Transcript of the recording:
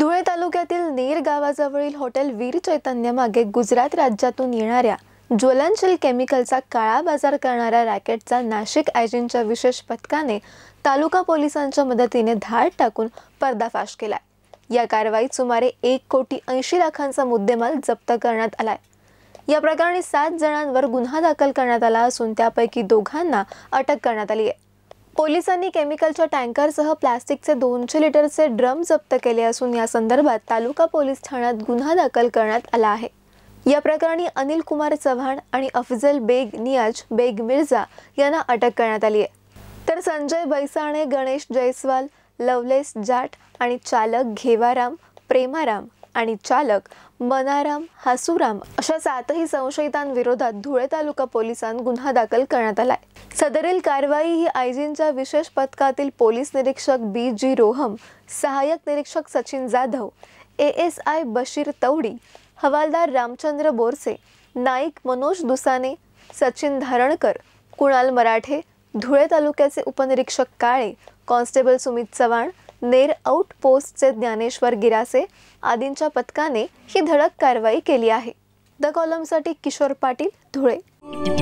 धुळे तालुक्यातील नेर गावाजवळील हॉटेल वीर चैतन्य मागे गुजरात राज्यातून येणाऱ्या ज्वलनशील केमिकलचा काळा बाजार करणाऱ्या रॅकेटचा नाशिक आयजीनच्या विशेष पथकाने तालुका पोलिसांच्या मदतीने धाड टाकून पर्दाफाश केलाय या कारवाईत सुमारे एक कोटी ऐंशी लाखांचा मुद्देमाल जप्त करण्यात आलाय या प्रकरणी सात जणांवर गुन्हा दाखल करण्यात आला असून त्यापैकी दोघांना अटक करण्यात आली आहे पोलिसांनी केमिकलच्या टँकरसह प्लास्टिकचे दोनशे लिटरचे ड्रम जप्त केले असून या संदर्भात तालुका पोलीस ठाण्यात गुन्हा दाखल करण्यात आला आहे या प्रकरणी अनिल कुमार चव्हाण आणि अफजल बेग नियाज बेग मिर्झा यांना अटक करण्यात आली आहे तर संजय बैसाणे गणेश जयस्वाल लवलेस जाट आणि चालक घेवाराम प्रेमाराम आणि चालक मनाराम हासुराम अशा सातही संशयितांविरोधात धुळे तालुका पोलिसांत गुन्हा दाखल करण्यात आलाय सदरील कारवाई ही आयजीनच्या विशेष पथकातील पोलीस निरीक्षक बी जी रोहम सहाय्यक निरीक्षक Sachin Jadhav A S I Bashir Tawadi हवालदार रामचंद्र बोरसे नाईक मनोज दुसाने सचिन धारणकर कुणाल मराठे धुळे तालुक्याचे उपनिरीक्षक काळे कॉन्स्टेबल सुमित चव्हाण नेर से ज्ञानेश्वर गिरासे आदींच्या पथकाने ही धडक कारवाई केली आहे द कॉलमसाठी किशोर पाटील धुळे